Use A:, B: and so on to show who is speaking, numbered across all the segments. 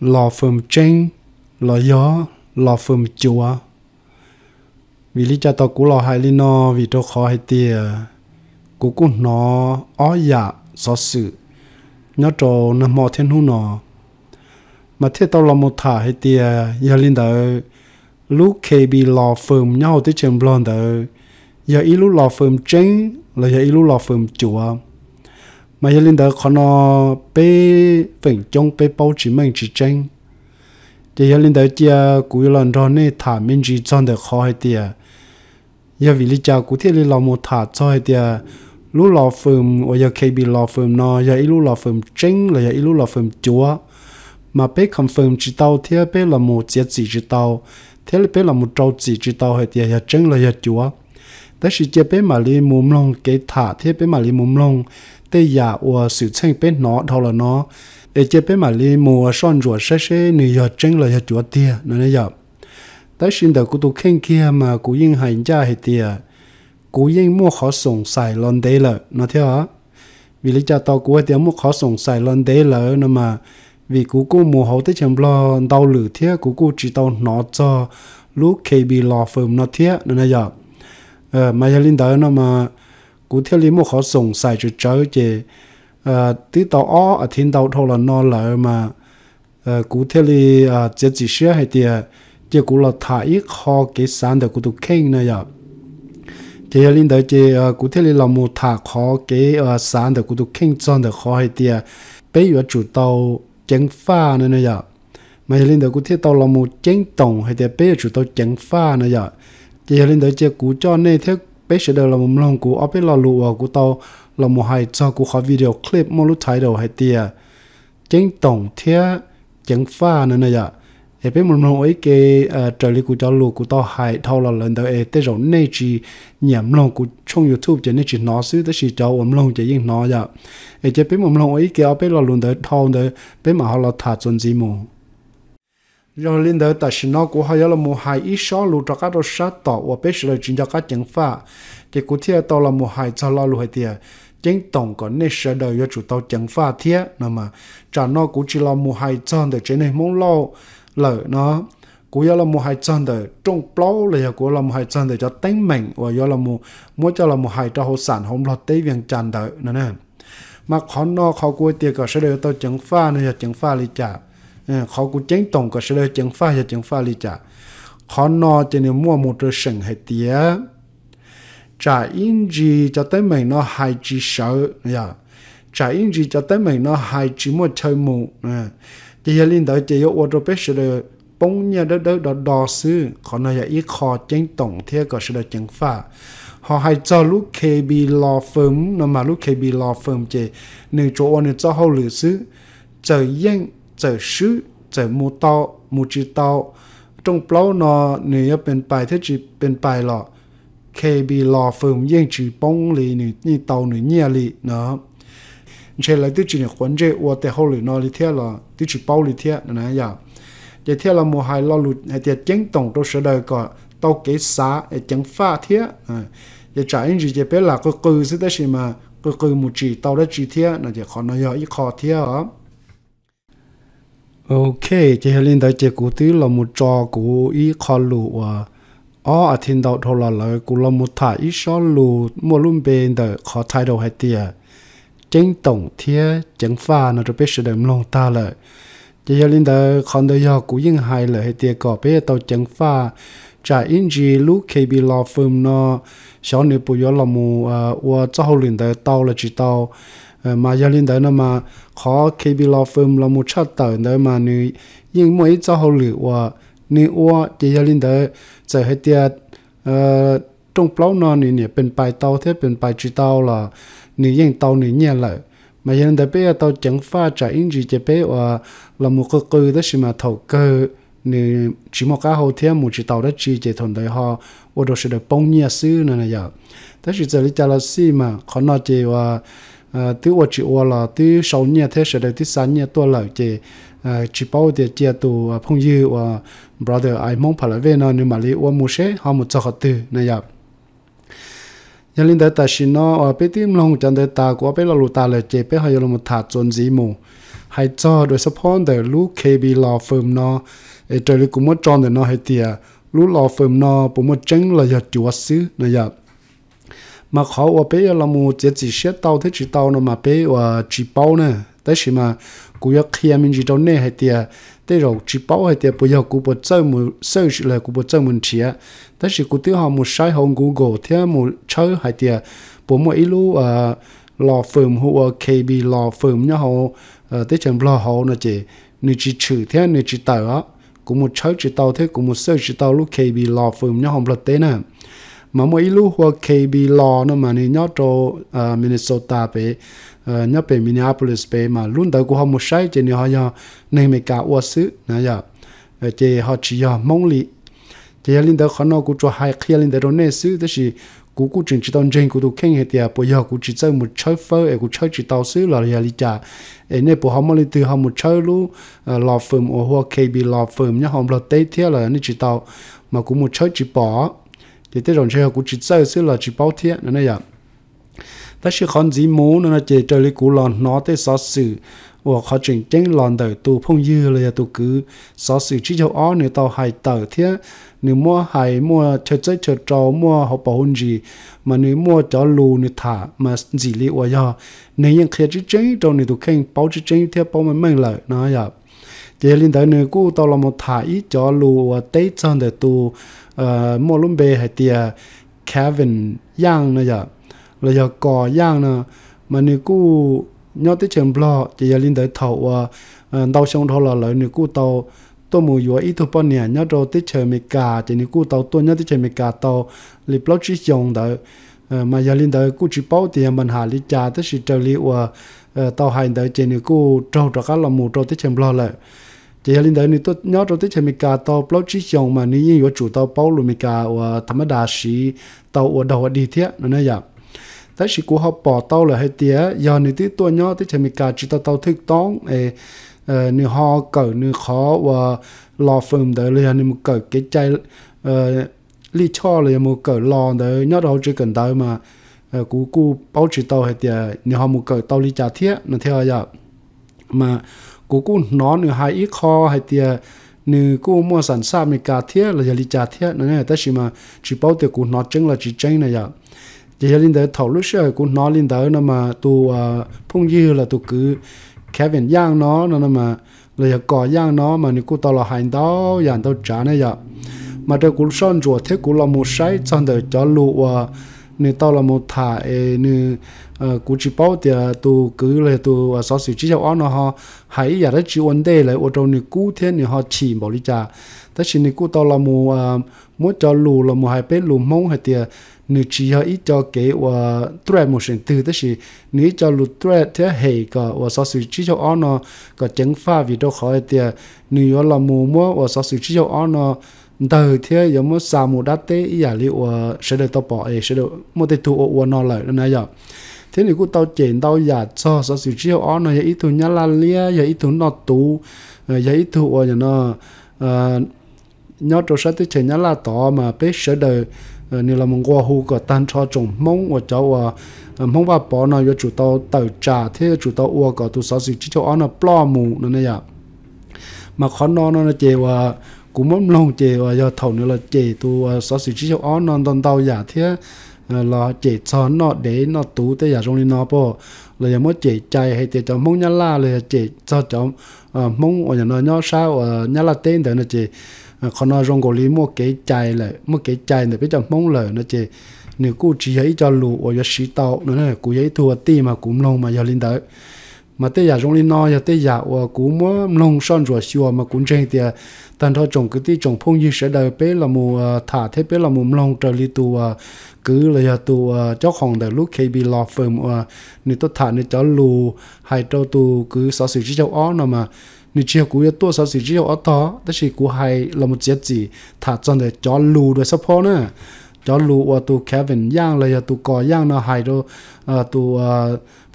A: lò phùm chênh lò gió lò phùm chùa vì lý cha tao cú lò hai lý nó vì tao khó hay tìa cú cú nó ó dạ xó sự nhớ trò nó mò thiên hú nó mà thế tao lò một thả hay tìa giờ linh đỡ lúc kê bị lò phùm nhau tới chừng blonde đỡ giờ ý lúc lò phùm chênh là giờ ý lúc lò phùm chùa mà hiện linh đó khó nó bê phỉnh chống bê bao chí mình chỉ tranh thì hiện linh đó chia à, cú lần đó nên thả mình chỉ chọn được khó hay tiệt à. giờ vì lý cha cú thiết lý lòng một thả cho hay tiệt à, lũ lò phim ở giờ bị lò phim nó giờ ít lũ lò phim tranh là giờ ít lũ lò phim chúa mà bê confirm chỉ tao thiết bê là một chiếc chỉ chỉ tao thế là bê là một trâu chỉ chỉ hay tiệt giờ tranh là giờ chúa 但是这边嘛哩木龙给塔，这边嘛哩木龙，对呀，我事情边 nó thâu là nó, để 这边嘛哩木上着些些你要整了要着地，那那要，但是的古都看见嘛，古应还人家还的，古应莫好送晒乱得了，那条啊，vì lý do tao của tiếng mua khó sống sai lần đấy là nó mà vì cú cô mua hậu tới chấm lo đau lử thế cú cô chỉ tao nó cho lúc khi bị lò phồng nó thế nên là giờ Ờ, mà giờ linh đời nó mà cụ theo lý một khó sùng sai chứ chớ chứ ờ tí tàu ó ở thiên tàu thôi là nó là mà ờ cụ theo lý ờ chỉ chỉ xưa hay tiệt chỉ cụ là thả ít khó cái sản được cụ tụ kinh này ạ chỉ giờ linh đời chỉ ờ cụ theo lý là một thả kho cái ờ sản được cụ tụ kinh chọn được kho hay tiệt bây giờ chủ tàu chén pha này này ạ mà giờ linh đời cụ theo tàu là một chén tổng hay tiệt bây giờ chủ tàu chén pha này ạ chỉ hiện lên tới chia cú cho nên thế sẽ giờ là một lần cú ốp là lụa cú tàu là một hai cho cú khó video clip một lúc thái đầu hai tia chính tổng thế chính pha nữa này ạ em biết một lòng ấy cái ờ, trợ lý cú cho lụa cú tàu hai thâu là lần tới tới rồi nay chỉ nhầm lần cú trong youtube chỉ nên chỉ nói xíu tới chỉ cho một lần chỉ riêng nói ạ em chỉ biết một lòng ấy cái ốp là luôn tới thâu tới biết mà họ là thả chuẩn gì mà rằng linh đời tại sinh nó của họ là một hai ít số lũ cho các đồ sát tỏ và biết sự chính cho các chẳng pha, cái cụ thể tao là một hai cho lo lũ hay tiệt chính tổng có nên sợ đời cho chủ tao chẳng pha thế nè mà trả nó cũng chỉ là một hai cho để trở này muốn lo lỡ nó cũng là một hai chân để trong bao là cũng là một hai chân để cho tính mình và do là một mỗi cho là một hai cho hồ sản không lo tế viên tràn đời nè nè mà khó nó khó cuối tiệt cả sẽ đời tao chẳng phá nên chẳng pha lý chả เขากูเจ๊งตรงก็เสลยเจียงฟ้าจะเจียงฟ้าลิจ่าขอนอจะเนี่ยมั่วมุดเสิ่งให้เตี้ยจ่าอินจีจะเต้เหม่งนอหายจีเสาอย่าจ่าอินจีจะเต้เหม่งนอหายจีมั่วเชยมูนะจะยลินเดอจะยกวัวตัวเป็ดเสลยปงเนี่ยเด้อเด้อดอซื้อขอนอย่าอีคอเจ๊งตรงเทียก็เสลยเจียงฟ้า họ hay cho lúc KB law firm nó mà lúc KB law firm chế nếu chỗ anh cho hậu lữ xứ trời yên จะชื่อจะมูโตมูจิโตจงเปล่านอเนี่ยเป็นไปที่จีเป็นไปหรอ KB หล่อฝืมยิ่งจีป้องลีนี่นี่เตาหนี่เนี่ยลีเนาะเช่นไรที่จีเนี่ยขวัญเจวัวแต่เขาหรือนอลิเทียหรอที่จีเป้าลิเทียนะนะอย่าจะเทียเราโมหายเราหลุดไอเทียเจ้งตรงตัวเสดก่อนเตาเกษาไอจังฟ้าเทียอ่าจะจ่ายจีจะเป็นหลักก็คือซึ่งได้ใช่มาก็คือมูจีเตาได้จีเทียนะจะขอนอยอีคอเทียอ๋อ ok chị hãy lên tới chị cụ tí là một trò cụ ý khó lụ à ó ờ, à thiên đạo thô là lời cụ là một thả ý xó lụ mua luôn bên đời khó thay đổi hay tìa chính tổng thiết chính pha nó rồi biết sự đầm lòng ta lợi chị hãy lên tới con đời do cụ yên hai lợi hay tìa có biết tàu chính pha trả in gì lúc khi bị lo phim nó này bây giờ là mù à và cho hậu lên tới tàu là chỉ tàu ờ, mà giờ lên tới nó mà khó khi bị lo phim, là một sát tờ nơi mà nữ nhưng mỗi cho hậu lửa và nữ ua chỉ ra linh tới giờ hết tiệt ờ, trong plau nó nữ nè bên bài tàu thế bên bài chữ tàu là nữ yên tàu nữ nhẹ lại mà hiện tại bây giờ tàu chẳng pha trả in gì chế bé và là một cơ cơ đó mà thầu cơ nữ chỉ một cái hậu thế một chữ tàu đó chỉ chế thuần đời họ và đồ sẽ được bông nhẹ sư này này giờ thế chỉ giờ lý cha là xí mà khó nói chế và Ờ, tí ô chỉ ô là tí sáu nhẹ thế sẽ đây tí sáng nhẹ tôi là ờ, chỉ chỉ bảo để chia tu ờ, phong dư và brother ai mong phải là về nó nhưng mà lý ô mua xe họ một cho họ từ này ạ dạ. nhân linh đại ta xin nó ở bên tim long chân đại ta của bên là lụt ta là chế bên họ là một thả trốn gì mù hay cho đối support để lũ KB law firm nó trời lý cũng mất tròn để nó hay tiệt lũ law firm nó cũng một chân là giờ chúa xứ này ạ dạ mà khó ở bé là mù chỉ xét tàu thế chỉ tàu nó mà bé ở chỉ bao nè tới khi mà cú yêu khi mình chỉ đâu này hay tiệt tới rồi chỉ bao hay tiệt bây giờ cú bắt chơi mù sơ là cú bắt chơi mình chia tới khi cú tiêu họ một sai hồng google thế một chơi hay tiệt bố mẹ ilu à uh, lò phim hụ kb lò phim nhá họ uh, tới chẳng lò họ nó chỉ nên chỉ trừ thế nên chỉ tàu á cũng một chơi chỉ tàu thế cũng một sơ chỉ tàu lúc kb lò phim nhá họ lật tế nè mà mỗi lúc hoa KB lo nó mà này nhớ cho ờ, Minnesota về nhớ về Minneapolis về mà luôn tới của họ một sai trên họ giờ này mấy cả hoa sứ nè giờ ờ, chỉ họ chỉ giờ mong lý lì chỉ linh đầu khó nó cũng cho hai khi linh đầu đó nè sứ tức là cú cú chuyện chỉ tao trên cú tụ khen hết tiệt bây giờ cú chỉ chơi một chơi phơ cú chơi chỉ tao xứ là là lý trả nên này bộ họ mới từ họ một chơi lú lò phơm ở hoa KB lò phơm nhá họ lọt tết thế là nên chỉ tao mà cú một chơi chỉ bỏ thì thế rồi chơi cũng chỉ chơi xí là chỉ bao thiện nữa này ạ dạ. ta chỉ còn gì mù nữa là chỉ chơi lấy cú lòn nó tới xóa xử và khó chỉnh chỉnh lòn đời tù phong dư là dạ tu cứ xóa xử chỉ cho ó nữa tàu hải tờ thế nếu mua hải mua chơi chơi chơi trò mua họ bảo hôn gì mà nếu mua chó lù nữa thả mà gì lý qua do nếu những khi chỉ chỉnh trong nếu tụ khen bảo chỉ chỉnh thế bảo mình mình lại nó ạ dạ. chỉ liên tới nữa cú tàu là một thả ít chó lù và tết chân đời tu เอ่อมัวลุ่มเบให้เตียแควินย่างนะจ๊ะแล้วยกอย่างนะมันนี่กูยอดที่เชิงบล็อจะยาลินเดถาว่าเตาชงทอลเลยนี่กูเตาตัวมูอยู่อีทุปเนี่ยยอดที่เชิงเมกาจะนี่กูเตาตัวยอดที่เชิงเมกาเตาลิบล็อกชิยงเดมายาลินเดกูจีเป้าเตียมันหาลิจาที่สิเจลีว่าเตาหายเดจะนี่กูเจ้าตะกันละมูเจ้าที่เชิงบล็อเลย chỉ hiện đại này tôi nhớ trong tiết mình mica tàu bao chỉ dòng mà nếu như chủ tàu bao luôn mica cả và thầm đa sĩ tàu ở đầu đi thế nó nói vậy tại sĩ của họ bỏ tàu là hay tiếc giờ này tôi tôi nhớ tiết mình mica chỉ tàu tàu thức tón ấy nếu họ cởi nếu khó và lo phim đấy là nếu cỡ cái chai lý cho là một cỡ lo đấy nhớ đâu chỉ cần tới mà cú cú bao chỉ tàu hay tiếc nếu họ một cỡ tàu lý trả thiết nó theo vậy mà กูกูนอนหายอีคอหายเตียนึกูมัวสันซามีกาเทียละยาลิจาเทียนั่นเนี่ยแต่ชิมาชิเป้าเตียกูนอนจังละจีจังนะยะจะยาลินเดอร์ถอดลูกเชื่อกูนอนลินเดอร์นั่นมาตัวพุ่งยื้อละตัวกูแคเวนย่างเนาะนั่นมาเลยก่อย่างเนาะมันกูตลอดหายดออย่างตัวจานะยะมาเดกูซ่อนจัวเทกูละมูใช้จนเดอร์จอลูว่านี่ตลอดมูถ่าเอนี่ cú chỉ bảo thì à, tu cứ là tu sáu sự chỉ cho nó họ hãy giờ đó chỉ vấn đề là ở trong này cú thế này họ chỉ bảo lý cha tất nhiên này cú tao là mù à, muốn cho lù là mù hai bên lù mông hay thì à, nữ chỉ họ ít cho cái và tuổi một sinh từ tất nhiên nữ cho lù tuổi thế hệ cả và sáu sự chỉ cho nó cả chứng pha vì đó khỏi thì nữ là mù mua và sáu sự chỉ cho nó từ thế giống như sao mu đắt thế giả liệu sẽ được tao bỏ sẽ được một cái thu ô nó lại nên là thế thì cô tao chèn tao giả cho sợ sự chiêu ó nó vậy tụ nhá la lia vậy tụ nó tụ vậy tụ ở nhà nó ờ, nhớ trâu sát tới chèn nhá la tỏ mà biết sợ đời ờ, nếu là mong qua hù có tan cho chồng mong ở cháu ờ, mong và bỏ nó cho chủ tao tàu trà thế chủ tao uo có tụ sợ sự chiêu ó nó plo mù nó này ạ mà khó nó nó chè và cũng mong lòng chè và giờ thầu nữa là chè tụ sợ sự chiêu ó nó đòn tao giả thế Ờ, là chỉ cho nó để nó tú tới giờ trong nó bỏ là giờ mới chỉ chạy hay chỉ cho mong nhá la là chỉ cho cho ờ, mong ở ờ, nhà nó nhá sao ở nhá la tên thì nó chỉ còn nó rong cổ lý mua cái chạy lại mua cái chạy để biết cho mong lời nó chỉ nếu cô chỉ ấy cho lù ở giờ xí tàu nữa này cô ấy thua ti mà cũng lâu mà giờ lên tới mà tây giả rong lên no giờ tây giả và cũng mua lông son rùa xua mà cũng trên thì tần thôi trồng cái tí trồng phong như sẽ đời bé là mù à, thả thế bé là mù nông trời li tu à, cứ là giờ tu à, cho hòn đời lúc khi bị lò phèm nên tôi thả nên cho lù hai cháu tu cứ sáu sự chỉ cháu ó nào mà nên chiều cú giờ tua sáu sự chỉ cháu ó to tất chỉ cú hai là một chết gì thả cho để cho lù đời sắp nữa cho lu và tu Kevin yang là tu cò yang nó hay đâu tu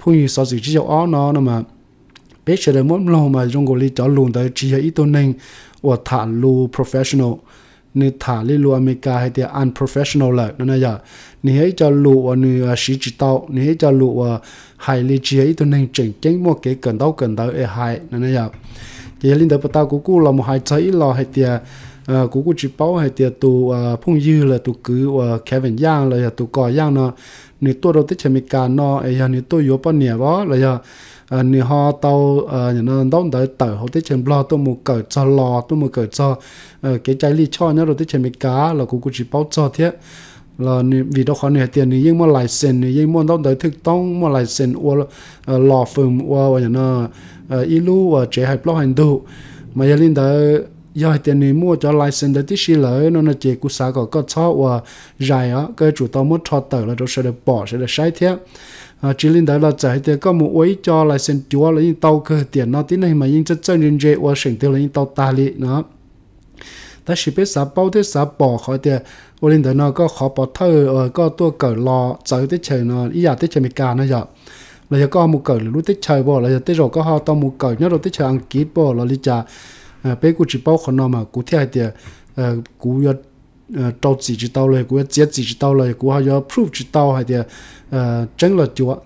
A: phun như sao gì chỉ cho nó nó mà biết sẽ được muốn lâu mà trong cái lý cho luôn tới chỉ ít tuần nên và thả lu professional nên thả lý lu America hay thì unprofessional lại nên là giờ nên hãy cho lu và nên sĩ à, chỉ tao nên hãy cho lu và hay lý chỉ ít tuần nên chỉnh chính một cái cần tao cần tao e hay nên là giờ chỉ linh tới bắt tao cũng là một hai trái là hay thì à, cú cú chỉ bảo hay tiệt tụ ờ phong dư là tụ cứ ờ, Kevin Yang là tụ cò Yang nó nửa tôi đầu tiết chém cả nó ấy giờ nửa tôi yếu bao nhiêu đó là giờ nửa họ tàu ờ nhà nó đóng tới tờ họ tiết chém lo tôi một cởi cho lo tôi một cởi cho ờ, cái trái ly cho nhớ đầu tiết chém cá là cú cú chỉ bảo cho thế là vì đâu khó nửa tiền nửa nhưng mà lại sen nửa nhưng mà đóng tới thực tông mà lại sen ua ờ, lò phừng ua nhà nó ilu và chế hay lo hành đủ mà giờ lên tới giờ thì người mua cho lại sinh được tí xí nó nó chỉ cú xã có có cho và dài á cái chủ tàu muốn cho tờ là nó sẽ được bỏ sẽ được sai thế à chỉ linh đó là chạy thì có một ấy cho lại sinh chúa là những tàu cơ tiền nó tí này mà những chất chân nhân dễ và sinh tiêu là những tàu ta lị nó ta chỉ biết xã bao thế xã bỏ khỏi thì ô linh đó nó có khó bỏ thơ ở ờ, có tua cởi lò chạy tới trời nó ý giả tới trời mình cả nó giờ là giờ có một cởi là lúc tới trời bỏ là giờ tới rồi có ho tàu một cởi nhớ rồi tới trời ăn kít bỏ là đi trả Ờ, bé cụ chỉ bao khăn mà cụ thấy ờ, ờ, thì có cụ 要招自己到了，cụ 要接自己到了，cụ 还要 prove 知道，还得呃真了就。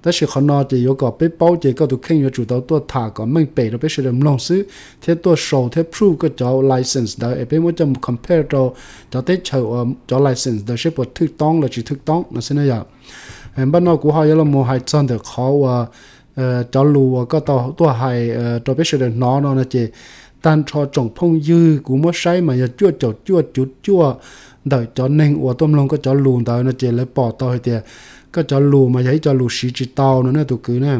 A: 但是很多的有个被保洁搞到肯要做到多他个门背了，被谁人弄死，他多手他 prove 个叫 license 的，被我怎么 compare 到到得求呃叫 license 的是不ถูกต้อง了，只ถูกต้อง那是那样。em bắt nó cũng hay là mua hai chân được khó và cho lù và có tàu tua hai cho biết sự nó nó là chỉ tan cho trồng phong dư cũng mất say mà giờ chua chầu chua chút chua đợi cho nên ủa tôm lông có cho lùn tao nó chỉ lấy bỏ tao thì có cho lùn mà giấy cho lùn xí chỉ tao nữa nè tụi cứ nè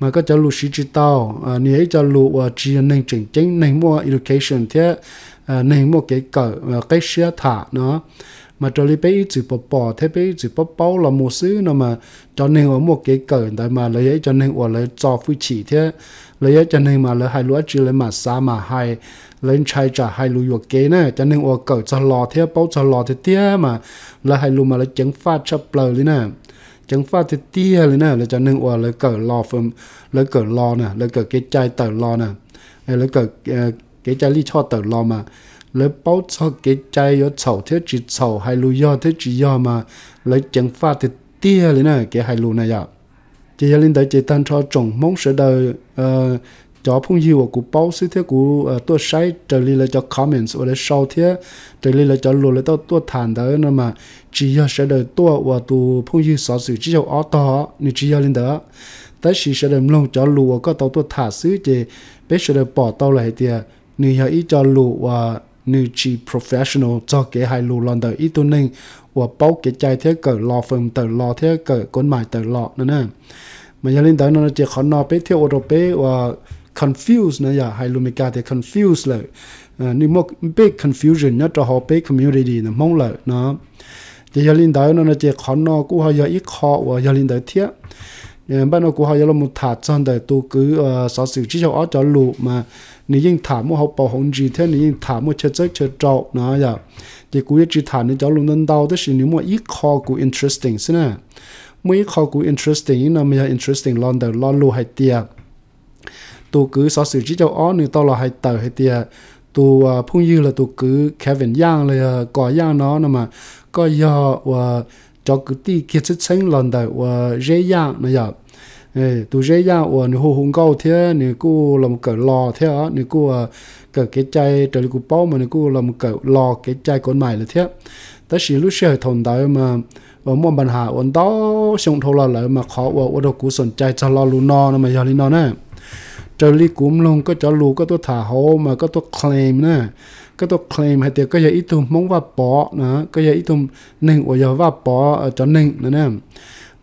A: mà có cho lùn xí chỉ tao à nãy cho lùn ở à, chỉ nên chỉnh chính nên mua education thế à, nên mua cái cỡ à, cái xe thả nó mà cho lý bây chữ bò bò thế bây chữ bò bò là một xứ nó mà cho nên ở một cái cờ tại mà lấy cho nên ở lấy cho phu chỉ thế lấy cho nên mà lấy hai lúa chữ lấy mà xa mà hai lấy trái trả hai lúa yuộc kế nè cho nên ở cờ cho lò thế bao cho lò thế tía mà lấy hai lúa mà lấy trứng pha cho bờ lên nè trứng pha thế tía lên nè lấy cho nên ở lấy cờ lò phim lấy cờ lò nè lấy cờ cái trái tờ lò nè lấy cờ ờ, cái trái ly cho tờ lò mà lấy bao cho cái chai yo chậu thế chỉ chậu hai lu yo thế chỉ yo mà lấy chẳng pha thì tia lên này cái hai lu này ạ dạ chỉ là lên đấy chỉ tan cho trồng mong ờ, ờ, sẽ đời cho phong yêu của bao sĩ thế của tôi sai trở lên là cho comments và lấy sau thế trở lên là cho lu là tao tôi thản đó nên mà chỉ là sẽ đời tôi và tụ phong yêu sở sự chỉ cho ở to nên chỉ là lên đó tới sự sẽ đời luôn cho lu có tao tôi thả xứ chỉ biết sẽ đời bỏ tao lại thì nên giờ ý cho lu và nữ chi professional cho cái hai lù lần tới ít tuần nên và bao cái trái thế cỡ lò phần tới lò thế cỡ con mài tới lò nữa nè mà giờ lên tới nó chỉ khó nói bé theo ô tô bé và confuse nữa giờ hai lù mình cả thì confuse lại ờ, nếu mà bé confusion nhớ cho họ bé community nó mong lại nó giờ giờ lên tới nó chỉ khó nó cũng hơi giờ ít khó và giờ lên tới thế, bạn nó cũng hơi giờ là một thả chân tới tôi cứ sở sự chỉ cho ở cho lù mà nên nên mua mua hồng chỉ thế cú chơi luôn nâng đầu thì nếu mà cú interesting cú interesting 那么呀 interesting lần lần đầu hay tiệt, cứ sáu sự chỉ cho ó nữa tao là hay tờ hai tia tu phung như là tu cứ Kevin Yang là gọi Yang nó nè mà có do và cho cứ ti kia chất sinh lần đầu và dễ Yang này giờ เออตัวเจ้าอวนหูหงเกาเทียนี่กูลำเกิดรอเทียนี่กูเกิดเกจใจจะกูเป้ามันีกูลำเกิดรอเกจใจคนใหม่เลยเทียแต่สิลุเชื่อทนได้มาว่ามันปัญหาอวนต้อสงโทรศัพท์มาขอว่าอวดกูสนใจจะรอลูนอนมาอย่าลีนอนนะจะรีกุมลงก็จะรู้ก็ตัวถาโฮมาก็ตัวเคลมนะก็ตัวเคลมให้เตียก็อย่าอิทุมมองว่าปอนะ ก็อย่าอิทุมหนึ่งอย่าว่าปอจะหนึ่งนะเนี่ย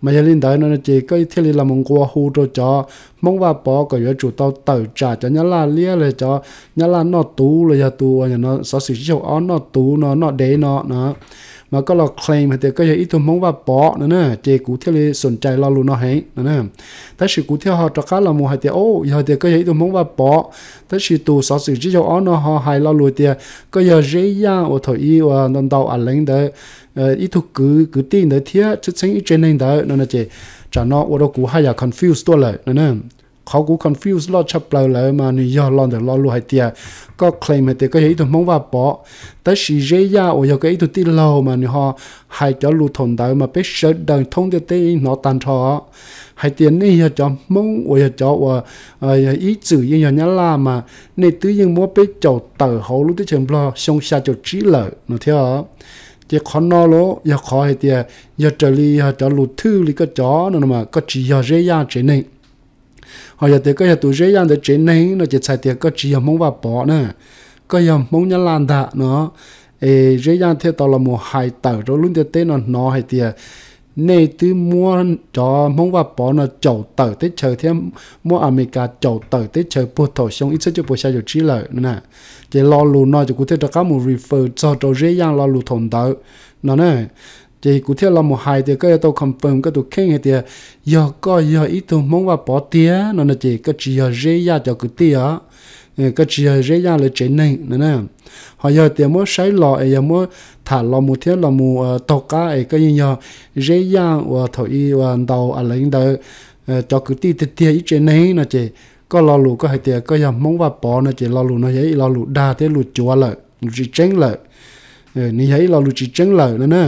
A: mà giờ linh đời nó chỉ có thiết lập là mong qua hú cho cho mong và bỏ cái yếu chủ tàu tự trả cho nhà là lia là cho nhà là nó tú là nhà tú và nó sáu sự châu nó tú nó nó đế nó nó mà có lo claim thì có ít thôi mong và bỏ nữa nè chị cụ theo lì sồn chạy lo luôn nó hay nữa nè ta sự cụ theo họ cho là một hai thì ô giờ thì có ít thôi mong và bỏ ta sự tù sáu sự chỉ cho nó họ hay lo luôn thì có giờ dễ dàng ở thôi non đầu ảnh lãnh đấy ít ờ, thôi cứ cứ tin đấy thiết chứ tránh ít trên nên đấy nữa nè chả nó ở cụ hay là confused tôi lại nữa nè เขากู confuse ลอดชับเปล่าเลยมานี่ยอลอนแต่ลอลูไฮเตียก็ claim ไฮเตียก็เห็นตัวมองว่าปอแต่สีเจียโอ้ยก็เห็นตัวที่เรามานี่ฮะไฮจะลูทนได้มาเป็นเชิดดังทงเดียเตียนอตันทอไฮเตียนี่ยจะมองโอ้ยจะว่าเอออีสื่อยังอย่างนี้ละมาในตื้อยังมัวไปเจ้าเต๋อเขารู้ที่เชิงปลอชงชาจุดจีเลยนะเถอะจะขอนอโลอย่าขอให้เตียอย่าเจรีอย่าจะหลุดทื่อหรือก็จอนั่นมาก็จีอย่าเรียเจนี่ họ giờ thì có giờ tụi dễ dàng để chế này nó chỉ xài tiền có chỉ giờ mong vào bỏ nữa có giờ mong nhá lan đạ nó ê dễ dàng theo tao là một hai tờ rồi luôn thì tên nó nó hay tiền này từ mua cho mong vào bỏ nó chậu tờ tới chờ thêm mua America chậu tờ tới chờ bộ thổ xong ít chút bộ sao chỉ lợi nè chỉ lo lù nó cho cụ thể cho các một refer cho cho dễ dàng lo lù thồn tờ nó nè thì cụ thể là một hai thì cái tàu confirm cái tàu kinh thì giờ có giờ ít tàu mong vào bỏ tiền nó là chỉ ừ, cái chỉ giờ dễ ra cho cái tía cái chỉ giờ dễ ra là chế này nữa nè họ giờ thì muốn sấy lò giờ muốn thả lò một thế là một ờ, tàu cá cái như giờ dễ ra và thổi và ờ, đầu à lấy đầu ờ, cho tiền thì tiền ít chế này nó chỉ có lò lù có hai tía có giờ mong vào bỏ nó chỉ lò lù nó vậy lò lù đa thế lù chua lợ lù chỉ tránh lợi ừ, như vậy lò lù chỉ tránh lợi nữa nè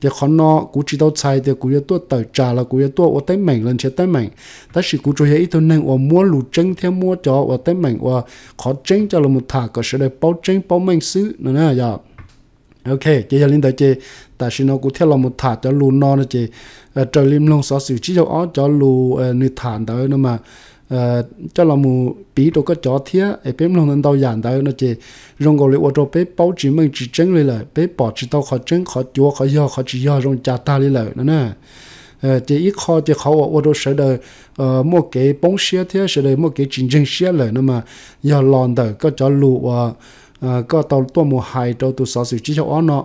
A: thì khó nó cú chỉ đâu sai thì cú cũng tôi tờ trả là cú cũng tôi ở tay mình lần chết tay mình ta chỉ cú cho hết ít nên và mua lụt chân theo mua cho và tay mình và khó chân cho là một thả có sẽ để bao chân bao mình xứ nữa nè dạ, ok chỉ là linh tới chỉ ta chỉ nó cú theo là một thả cho lụt non nữa chỉ ờ, trời lim long sáu xử chỉ cho ó cho lụt ờ, nửa thàn tới nữa mà Ờ, cho là mù bí đồ có chó thía ấy bếp lòng nên đau giản đau nó chỉ rong gọi là ô tô bếp bảo chỉ mình chỉ chân lên là bếp bỏ chỉ tao khó chân khó chúa khó do khó chỉ do rong cha ta lên là nó nè ờ, chỉ ít khó chỉ khó ô tô sợ đời ờ, một cái bóng xe thía sợ đời một cái chính chân xe là nó mà do lòn đời có chó lụ có tàu tua mù hài cho tụ sáu sự chỉ cho nó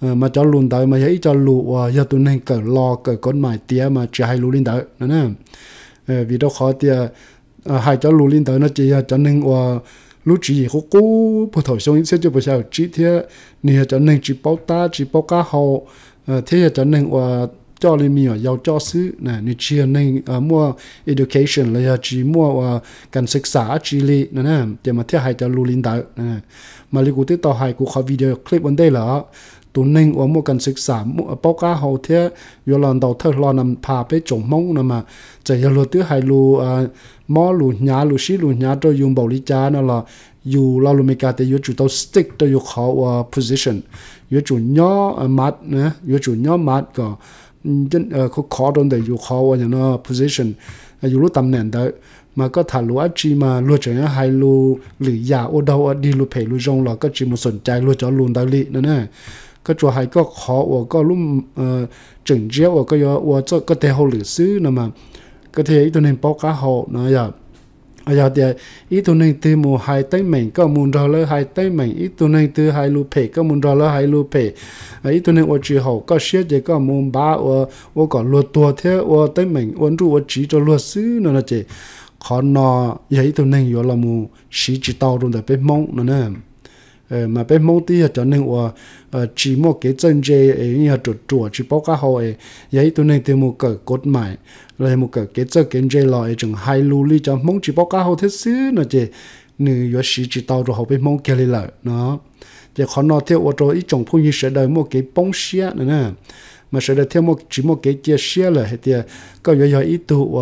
A: mà cho luôn đời mà thấy cho lụ giờ tụi nên cởi lo cởi con mải tía mà chỉ hay lụ lên đời nó nè Ờ, vì đó khó thì ờ, ờ, hai cháu lù lên tới nó chỉ cho nên và lúc chỉ hô cố bộ thổi xuống sẽ cho bộ sao chỉ thế nè cho nên chỉ bao ta chỉ bao cá hồ thế cho nên và cho lên mi giàu cho sư nè nè chia nên mua education là chỉ mua và cần ศึกษา chỉ lý nè nè để mà thế hai cháu lù lên tới nè mà lý cụ tiếp tàu hai cụ khó video clip vấn đề là tu ninh ở mua cần sức sản bao cá hậu thế yo lần đầu thơ lo nằm phà bế trồng mông nằm mà chỉ yo lo thứ hai lu à, mò lu nhá lu xí lu nhá cho dùng bảo lý cha nó là dù lo lu mấy cái thì yo chủ tao stick cho yo khó à, position yo chủ nhỏ à, mát nè yo chủ nhỏ mát cả chân khó khó đơn để yo khó như nó position yo lu tầm nền đấy mà có thả lúa chi mà lúa chẳng hay lúa lì giả ô đâu đi lúa phải lúa rong là có chỉ một sườn trái lúa cho luôn đại lý nữa nè ก็จัวหายก็ขอว่าก็ลุ่มเอ่อจึงเจียวว่าก็ยอว่าจะก็เทหรือซื้อนะมาก็เทอีตัวหนึ่งปอกาหอนะอย่าอย่าเดียอีตัวหนึ่งตือมูหายใต้เหม่งก็มุนรอเลยหายใต้เหม่งอีตัวหนึ่งตือหายลูเพก็มุนรอเลยหายลูเพอีตัวหนึ่งว่าจีหอก็เชียเจก็มุนบ้าว่าว่าก็ลัวตัวเทว่าใต้เหม่งวันรู้ว่าจีจะลัวซื้อนะนะเจขอนออย่าอีตัวหนึ่งอยู่ละมูชีจีเตาลงแต่เป็นมงนะเนี่ย Ờ, mà bé mâu tí cho nên là ờ, chỉ một cái chân dê ấy như chuột chuột chỉ bao cả hồ ấy vậy tôi nên tìm một cái cốt mày rồi một cái cái chân cái dê lại chừng hai lù li cho mong chỉ bao cả hồ thế xứ nữa chứ nữ yo sĩ chỉ tàu rồi họ bên mong cái này lại nó chỉ khó nói theo ô tô ít chồng phu như sẽ đợi một cái bóng xe nữa nè mà sẽ đợi theo một chỉ một cái chia xe là hết tiệt có yo yo ít tụ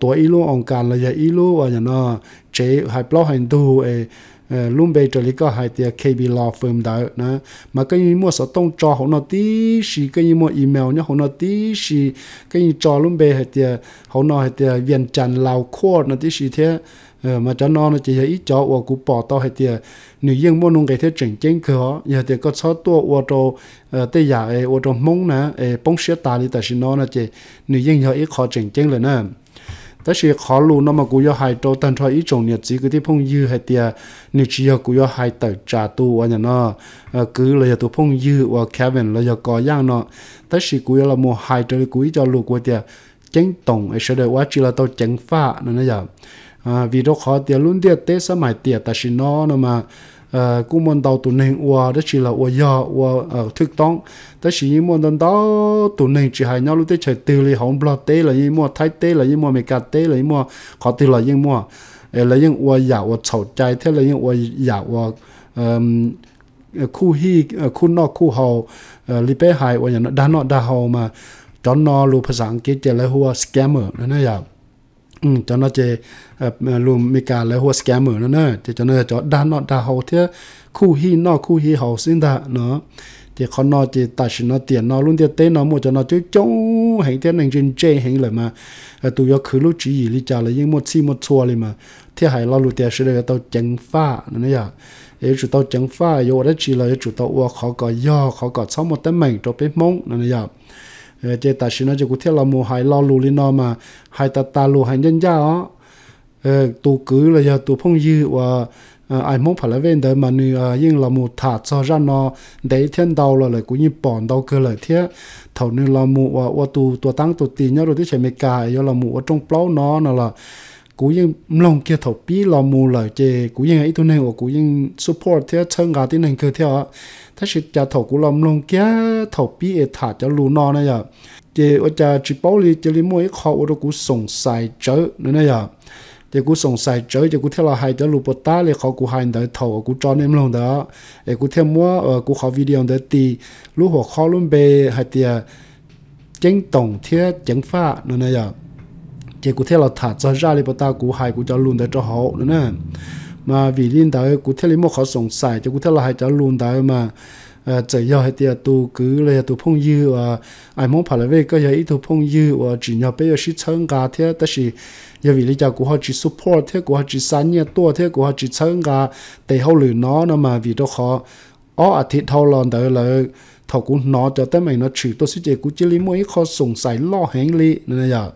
A: tuổi ít luôn ông càn là giờ ít luôn và nó chế hay blog hành tu ấy Ờ, luôn bây giờ có hai tia KB Law Firm đó nè mà cái gì mua sở tông cho họ nó tí xì cái gì mua email nhá họ nó tí xì cái gì cho luôn bây hai tia họ nó hai tia viên trần lào court nó tí xì thế ờ, mà cho nó nó chỉ là ít cho của cụ bỏ tao hay tiệt nữ dân mua nông cái thế chỉnh cơ họ, giờ thì có sáu tua ô tô ờ, tây giả ô tô mông nè bông xe ta đi tại xin nó nó chỉ nữ dân họ ít khó chỉnh chỉnh rồi nè ta chỉ khó lù nó mà cú yo hai trâu tan cho ý trồng nhiệt chỉ cứ tiếp phong dư hay tiề nị chỉ yo cú yo hai tờ trà tu ở nhà nó cứ lấy tụ phong dư và Kevin lấy yo có giang nó ta chỉ cú yo là mua hai trâu cú cho lù của tiề chánh tổng ấy e sẽ đợi quá chỉ là tao chánh pha nó nè giờ vì đó khó tiề luôn tiề tết sớm mai tiề ta chỉ nó nó mà Ờ, cũng muốn đầu tụi nên qua đó chỉ là qua giờ qua ờ, thức tông đó chỉ những muốn đơn đó tụi nên chỉ hay nhau lúc tới chạy tiêu li hỏng bờ tê là những mua thái tê là những mua mì cà tê là những mua khó tiêu là những mua ờ, là những qua giả dạ, qua sầu trái thế là những qua giả dạ, qua khu hi khu nọ khu hậu li bé hại qua nhà nó đa nọ đa hậu mà cho nó lu ภาษาอังกฤษจะเลยหัว scammer นั่นนะอย่างอืมจนน่าจะรวมมีการแล้วหัวสแกมเมอนนั่นน่ะจนน่าจะด้านนอกดาเฮาเทียคู่ฮีนอคู่ฮีเฮาซึ่งดาเนาะจี่เขานอจะตัดสินนอเตียนนอรุ่นเตียเต้นอหมดจนนอจะจงเห็นเตียนหนึ่งจนเจเห็นเลยมาตัวยกคือลูกจีลิจ่าเลยยิ่งหมดซีหมดชัวเลยมาเที่หายเราลูเตียชื่อเลยตัวจังฟ้านั่นนี่ะเอจุดตัวจังฟ้าโยได้จีเลยจุดตัวอ้วเขาก็ย่อเขาก็ช้อหมดแต่เหม่งตัวเป็นมงนั่นนี่ะ chế ta xin nói cho cụ thể là mua hai lo lù lên nó mà hai ta ta lù hai nhân gia ó ờ, tu cứ là giờ tu phong dư và ờ, ai muốn phải là về đời mà nữ ờ, nhưng là một thả cho ra nó để thiên đau là lại cũng như bọn đau cơ lại thế thầu nữ là một và và tu tu tăng tu tì nhau rồi thì sẽ mới cài do là một ở trong plau nó nó là cũng như lòng kia thầu bí là một lời chế cũng như ấy tu này của cũng như support thế chân gà tin hành cơ theo ถ้าชิจะถกุลมลงแก่ถปีเอถาจะลูนอนะยะเจอจะจิปอลีจะลิมวยขออุดกูสงสัยเจอนั่นนะยะเจกูสงสัยเจอเจกูเทลาไฮจะลูปตาเลยขอกูไฮเดอถกูจอนเอ็มลงเดอเอกูเทมัวเออกูขอวิดีโอเดอตีลูหัวข้อลุ่มเบหาเตียเจ้งตงเทียเจ้งฟ้านั่นนะยะเจกูเทลาถาจะราลิปตากูไฮกูจะลุนเดอจะหอนั่นนะ mà vì liên tới cụ thể lý một khó sống sai cho cụ thể là hai cháu luôn đạo mà à, chỉ do hai tia tu cứ là tu phong dư và ai muốn phải là về cái gì tu phong dư và chỉ nhờ bây giờ chỉ chân cả thế tất là, giờ vì lý do của họ chỉ support thế của họ chỉ sáng nhẹ tua thế của họ chỉ chân cả, để hậu lửa nó nó mà vì đó khó ó à thịt thâu lòn tới là thầu cũng nó cho tới mình nó chửi tôi sẽ chỉ cũng chỉ lý mỗi khó sùng sài lo hành lý nên là giờ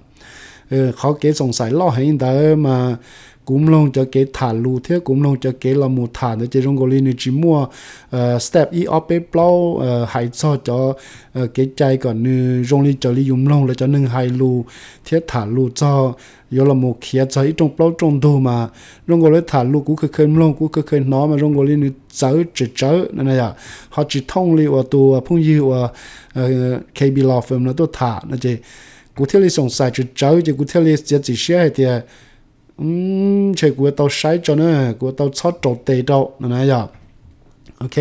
A: ừ, khó kế sùng sài lo hẹn tới mà cũng long cho cái thả lu, thế cũng long cho cái là một thả để chơi trong gọi lên chỉ mua ờ, step e op plow ờ, hãy cho cho ờ, cái chai còn như ừ, rong lên cho đi dùng long là cho nâng hai lu thế thả lu cho yo là một khía cho ít trong plow trong đồ mà rong gọi lên thả lu cũng khơi khơi long cũng khơi khơi nó mà rong gọi lên chớ chỉ chớ nên là họ chỉ thông liệu ở tù phong yêu ở kb law firm nó tôi thả nó chỉ cụ thể là sòng sai chỉ chớ chỉ cụ thể là chỉ chỉ share thì à, um chơi của tao sai cho nữa của tao sót trộn tệ đâu nè nè giờ ok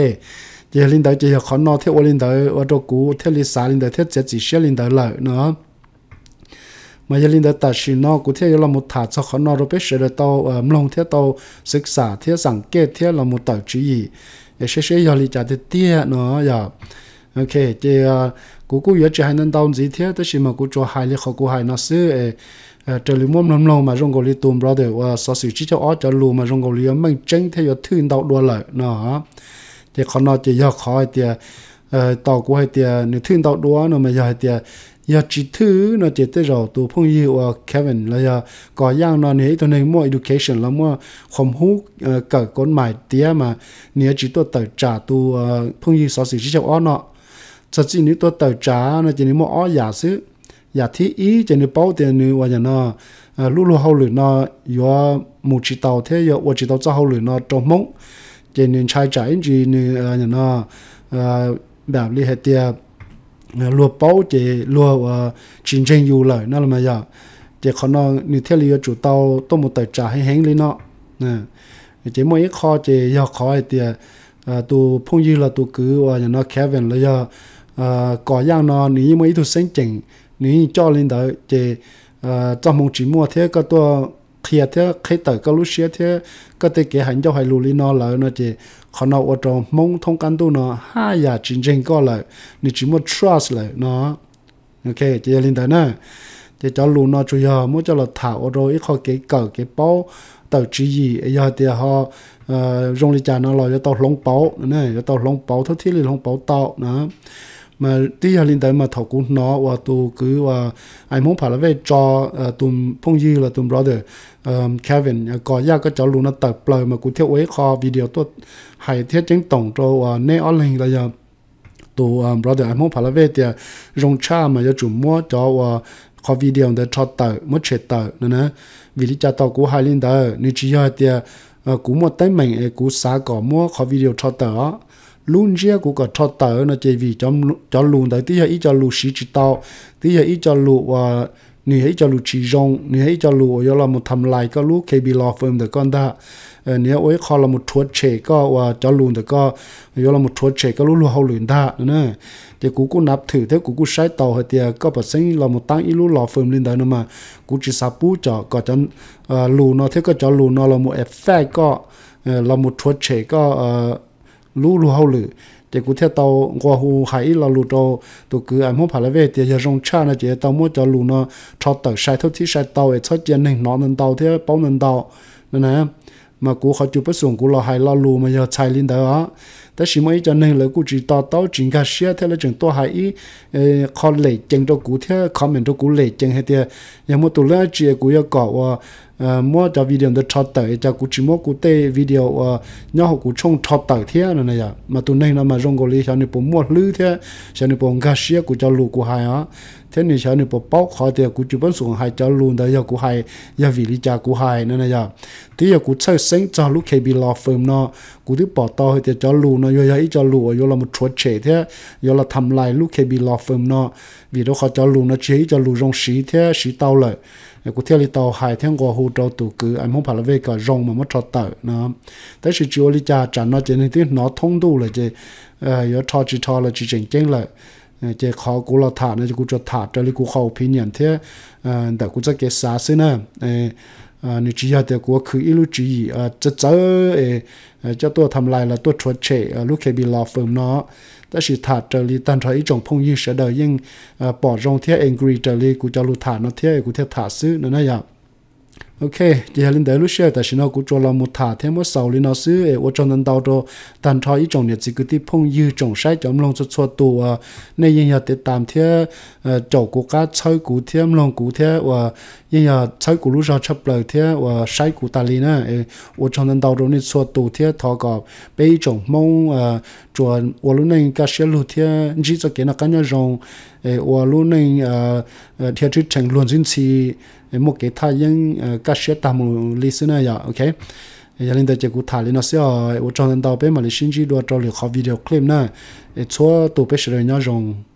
A: giờ linh tới giờ khó nói thế ô linh tới ô đồ cũ thế lý xã linh tới thế chết chỉ xe linh tới lợi nữa mà giờ linh tới ta chỉ nó của thế là một thả cho khó nói rồi biết sẽ được tao ờ, mông thế tao ศึกษา thế rằng kế thế là một tờ chữ gì sẽ sẽ giờ lý trả thế tia nữa ok giờ cũ cũ giờ chỉ hai năm tao gì thế tới mà cũ cho hai lý khó cũ hai nó xứ เจะลืมมั่นลำลองมารงกุลีตูมบรอเดอร์ว่าสสิชิจาอ้อจะลูมารงกุลีมันจังเทียทื่นดากดวลเลยนะฮะขคนนอจะยาอคอยเตียเออต่อกูให้เตียนทื่นดากดวลนะมาอยากเตียยากจีทื่อนะเจตเจาตัวพงยี่ว่าแคเวนแล้วยาก่อย่างนอนี้ตัวในมั่วอ e d ูเคชั่นแล้วมั่วความรู้เกิดกฎหมายเตี้ยมาเนี่ยจีตัวเติร์จ่าตัวพงยี่สสิชิจาอ้อเนาะสสินี้ตัวเติร์จ่าเนะเจนี่มั่วอ้ออยากซื้อ ya dạ thi ý cho nên bao tiền nữa và nó lúc lúc hậu lửa nó do một chỉ tàu thế do một chỉ tàu cho hậu lửa nó trong mông cho nên trai trái gì nữa nó bảo lý hệ tiệp à, lúa bao chỉ lúa à, chiến tranh dù lại nó là mà giờ chỉ còn nó như thế lý chủ tàu tôi một tài trả hay hén lý nó nè chỉ mỗi ít kho chỉ do kho hệ tiệp à, tu phong dư là tu cứ và nó na Kevin là do có giang nó nếu như mấy tu sinh chỉnh cho cho trong trong mua thế thế thế tế hành hai lùi nó lại lại ở thông căn tu có chỉ 你教领导这呃，张梦只摸天个多贴贴开头个路线贴，个得给很久还路里那来那这，可能我种梦通干度呢，哈呀真正过来，你只摸 trust lại ok thì thì cho cho lùi nó nó thảo rồi cờ 来那，OK 这领导呢，这叫路那主要么叫了他，我种一块给狗给包。tàu chỉ gì giờ thì họ dùng đi chả nó lại cho tàu lông báu nữa này cho tàu lông báu thôi thì là lông báu tàu nữa mà tí giờ linh tới mà thầu cũng nó và tu cứ và ai muốn phải là về cho ờ, tụm phong dư là tụm brother ờ, Kevin ờ, có ra cái cháu luôn nó tập lời mà cũng theo ấy kho video tôi hay thiết chính tổng cho và nê online là giờ tu brother ai muốn phải là về thì rong cha mà giờ chủ mua cho và có video để cho tờ mất chết tờ nên nè vì lý cha tao cũng hay linh tới nên chỉ giờ thì cũng một tới mình cũng xả có mua có video cho tờ luôn chia của cả cho tờ nó chỉ vì cho cho luôn tới tí hay cho luôn xí chỉ tao tí hay cho luôn và nì hay cho luôn chỉ rong nì hay cho luôn rồi là một thầm lại có lúc kb law firm được con ta nếu ấy khó là một chuột chế có và cho luôn được có rồi là một chuột chế có lúc luôn hậu luyện ta nữa thì cú cú nạp thử thế cú cú sai tàu hay thì có bật sinh là một tăng ít lúc law firm lên đó nữa mà cú chỉ sáp bút cho có cho lù nó thế có cho lù nó là một effect có là một chuột chế có lu lu hau lử thì cụ theo tàu qua hồ hải là lu tàu tụ cứ ai muốn phải là về thì giờ rong cha là chỉ tàu muốn cho lu nó cho tàu sai thâu thì sai tàu ấy cho chân nên nó nên tàu thế bao nên tàu nên nè mà cụ họ chụp bức xuống cụ lo hải lo mà giờ chạy lên đó ta chỉ mới cho nên là cụ chỉ tao tao chỉ cả xe thế là chẳng tôi hãy ý khó lệ chừng cho cụ thế comment cho cụ lệ chừng hay thế nhà một tụ là chỉ cụ yêu cọ mua cho video để chót tới cho cụ chỉ mua cụ tê video nhau họ cụ trông chót tới thế này này mà tụi này nó mà rong goli cho nên bộ mua lư thế cho nên bộ gà xia cụ cho lù cụ hai á thế nên cho nên bộ bao khó thì cụ chỉ bắn xuống hai cho lù đấy giờ cụ hai giờ vì lý cha cụ hai này này thì giờ cụ chơi sinh cho lúc khi bị lò phim nó cụ thứ bỏ to thì cho lù nó giờ ấy cho lù rồi là một chuột trẻ thế rồi là thầm lại lúc khi bị lò phim nó vì đâu khó cho lù nó chế cho lù rong xí thế xí tao lại cụ thể là tàu hải thiên qua hồ tàu tụ cứ anh không phải là về cả rồng mà mất cho tàu nó tới sự chiều lý cha chẳng nó chỉ nên tiếng nó thông đủ là chỉ ờ cho chỉ cho là chỉ chỉnh chỉnh lại ờ, chỉ khó cú là thả nên chỉ cú cho thả cho lý cú khẩu phi nhận thế ờ đã cú cho cái xa xí nữa à nếu chỉ là theo của khứ ít lúc chỉ à chớ chớ ê cho tôi làm lại là tôi chuẩn chế lúc khi bị lọt phần nó ta chỉ thả trở lý tan trở ý trong phong như sẽ đời nhưng à, bỏ rong thế angry trở lý của cho lúc thả nó thế của theo thả xứ nó này ạ ok thì hãy lên đấy lúc xưa tại sao nó cũng cho là một thả thêm một sầu lên nó xứ ở ở trong tận đầu đó tận ý trồng nhiệt chỉ cứ phong dư trồng sai chấm lông cho cho tù à nên giờ để tạm thế chỗ của cá chơi cũ thế lông cũ thế và hiện giờ chơi cũ lúc sau chấp lời thế và sai cũ ta lên á ở trong tận đầu đó nên cho tù thế thọ cọp bây trồng mông à chuẩn ở lúc này cá sẽ lụt thế chỉ cho cái nó cá nhau ua eh, lu nei ah, ah, thia chit chẳng luôn xin si eh, một cái thay yang các eh, she ta mu li sina ya okay ya lin da cụ thay nó le ở sia u chang dan mà pe ma le shin cho le học video clip na e chua to pe shre nya jong